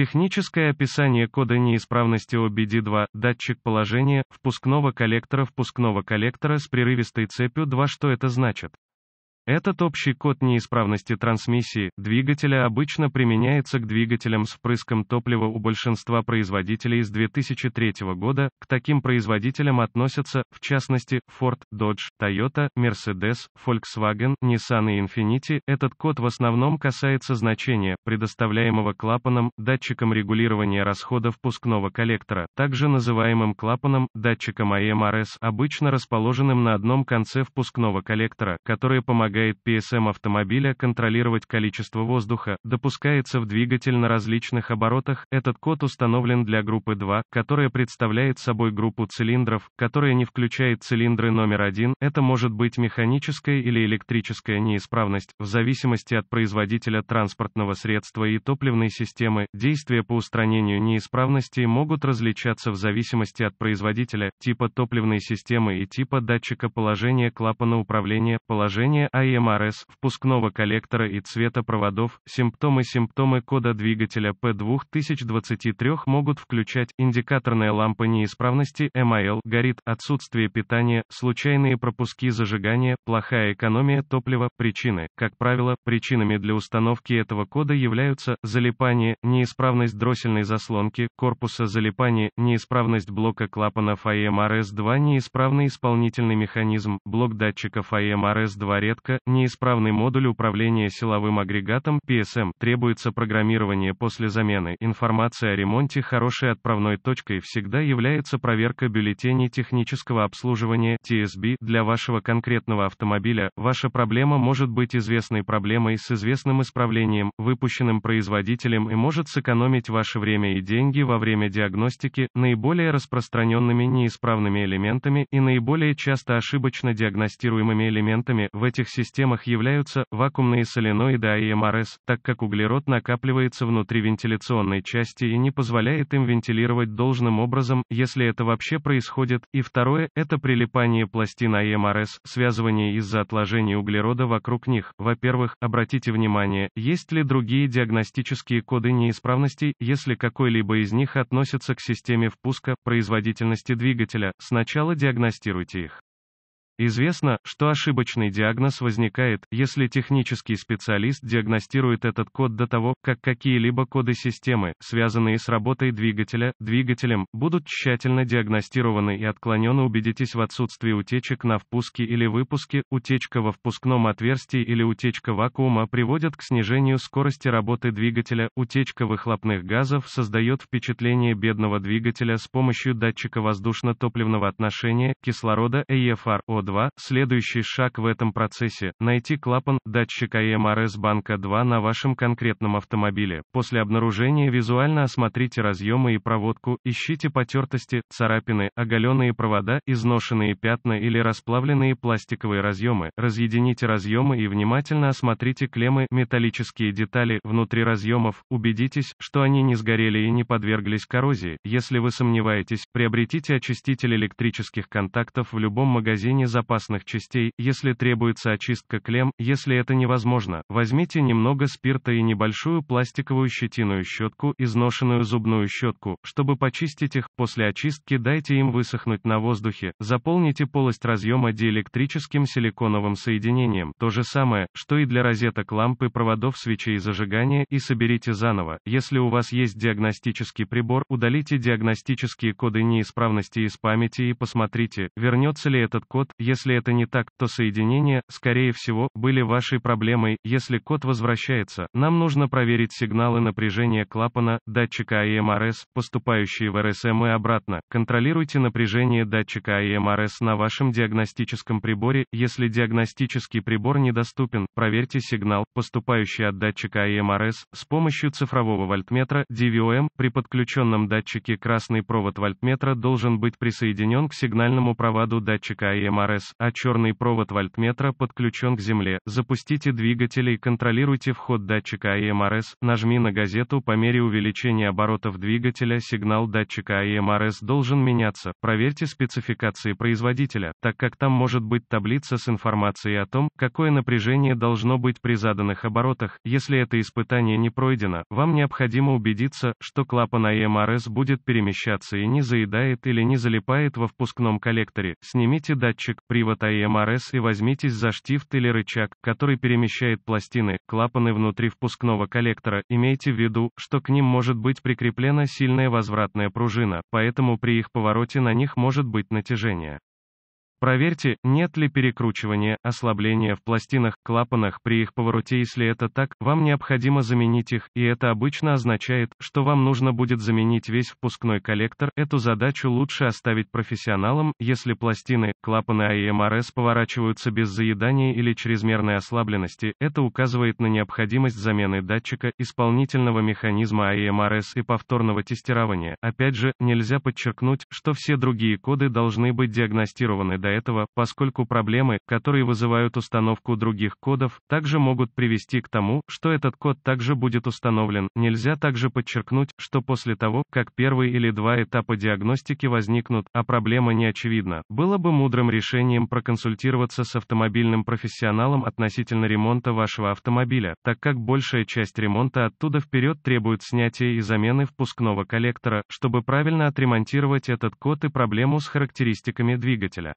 Техническое описание кода неисправности OBD2, датчик положения, впускного коллектора впускного коллектора с прерывистой цепью 2 Что это значит? Этот общий код неисправности трансмиссии двигателя обычно применяется к двигателям с впрыском топлива у большинства производителей с 2003 года, к таким производителям относятся, в частности, Ford, Dodge, Toyota, Mercedes, Volkswagen, Nissan и Infiniti. Этот код в основном касается значения, предоставляемого клапаном, датчиком регулирования расхода впускного коллектора, также называемым клапаном, датчиком AMRS, обычно расположенным на одном конце впускного коллектора, который помогает помогает ПСМ автомобиля контролировать количество воздуха, допускается в двигатель на различных оборотах. Этот код установлен для группы 2, которая представляет собой группу цилиндров, которая не включает цилиндры номер 1. Это может быть механическая или электрическая неисправность, в зависимости от производителя транспортного средства и топливной системы. Действия по устранению неисправностей могут различаться в зависимости от производителя, типа топливной системы и типа датчика положения клапана управления, положения АИ при МРС, впускного коллектора и цвета проводов, симптомы Симптомы кода двигателя P2023 могут включать индикаторная лампа неисправности, МАЛ, горит, отсутствие питания, случайные пропуски зажигания, плохая экономия топлива, причины. Как правило, причинами для установки этого кода являются залипание, неисправность дроссельной заслонки, корпуса залипания, неисправность блока клапанов АМРС-2, неисправный исполнительный механизм, блок датчиков АМРС-2 редко Ошибка, неисправный модуль управления силовым агрегатом PSM, требуется программирование после замены. Информация о ремонте хорошей отправной точкой всегда является проверка бюллетеней технического обслуживания TSB для вашего конкретного автомобиля. Ваша проблема может быть известной проблемой с известным исправлением, выпущенным производителем и может сэкономить ваше время и деньги во время диагностики. Наиболее распространенными неисправными элементами и наиболее часто ошибочно диагностируемыми элементами в этих системах системах являются вакуумные соленоиды АИМРС, так как углерод накапливается внутри вентиляционной части и не позволяет им вентилировать должным образом, если это вообще происходит, и второе, это прилипание пластин АИМРС, связывание из-за отложений углерода вокруг них. Во-первых, обратите внимание, есть ли другие диагностические коды неисправностей, если какой-либо из них относится к системе впуска, производительности двигателя, сначала диагностируйте их. Известно, что ошибочный диагноз возникает, если технический специалист диагностирует этот код до того, как какие-либо коды системы, связанные с работой двигателя, двигателем, будут тщательно диагностированы и отклонены. Убедитесь в отсутствии утечек на впуске или выпуске, утечка во впускном отверстии или утечка вакуума приводят к снижению скорости работы двигателя, утечка выхлопных газов создает впечатление бедного двигателя с помощью датчика воздушно-топливного отношения, кислорода, EFR, 2 2. Следующий шаг в этом процессе – найти клапан датчика EMRS эм банка 2 на вашем конкретном автомобиле. После обнаружения визуально осмотрите разъемы и проводку, ищите потертости, царапины, оголенные провода, изношенные пятна или расплавленные пластиковые разъемы. Разъедините разъемы и внимательно осмотрите клеммы, металлические детали внутри разъемов, убедитесь, что они не сгорели и не подверглись коррозии. Если вы сомневаетесь, приобретите очиститель электрических контактов в любом магазине за запасных частей, если требуется очистка клем, если это невозможно, возьмите немного спирта и небольшую пластиковую щетиную щетку, изношенную зубную щетку, чтобы почистить их, после очистки дайте им высохнуть на воздухе, заполните полость разъема диэлектрическим силиконовым соединением, то же самое, что и для розеток лампы проводов свечей зажигания, и соберите заново. Если у вас есть диагностический прибор, удалите диагностические коды неисправности из памяти и посмотрите, вернется ли этот код, если это не так, то соединения, скорее всего, были вашей проблемой. Если код возвращается, нам нужно проверить сигналы напряжения клапана, датчика АМРС, поступающие в РСМ и обратно. Контролируйте напряжение датчика АМРС на вашем диагностическом приборе. Если диагностический прибор недоступен, проверьте сигнал, поступающий от датчика АМРС, с помощью цифрового вольтметра DVOM. При подключенном датчике красный провод вольтметра должен быть присоединен к сигнальному проводу датчика АМРС АРС, а черный провод вольтметра подключен к земле. Запустите двигатели и контролируйте вход датчика АМРС. Нажми на газету по мере увеличения оборотов двигателя сигнал датчика АМРС должен меняться. Проверьте спецификации производителя, так как там может быть таблица с информацией о том, какое напряжение должно быть при заданных оборотах. Если это испытание не пройдено, вам необходимо убедиться, что клапан АМРС будет перемещаться и не заедает или не залипает во впускном коллекторе. Снимите датчик рычаг, привод эм АМРС и возьмитесь за штифт или рычаг, который перемещает пластины, клапаны внутри впускного коллектора, имейте в виду, что к ним может быть прикреплена сильная возвратная пружина, поэтому при их повороте на них может быть натяжение. Проверьте, нет ли перекручивания, ослабления в пластинах, клапанах при их повороте. Если это так, вам необходимо заменить их, и это обычно означает, что вам нужно будет заменить весь впускной коллектор. Эту задачу лучше оставить профессионалам, если пластины, клапаны эм АИМРС поворачиваются без заедания или чрезмерной ослабленности. Это указывает на необходимость замены датчика, исполнительного механизма эм АИМРС и повторного тестирования. Опять же, нельзя подчеркнуть, что все другие коды должны быть диагностированы до этого, поскольку проблемы, которые вызывают установку других кодов, также могут привести к тому, что этот код также будет установлен. Нельзя также подчеркнуть, что после того, как первый или два этапа диагностики возникнут, а проблема не очевидна, было бы мудрым решением проконсультироваться с автомобильным профессионалом относительно ремонта вашего автомобиля, так как большая часть ремонта оттуда вперед требует снятия и замены впускного коллектора, чтобы правильно отремонтировать этот код и проблему с характеристиками двигателя.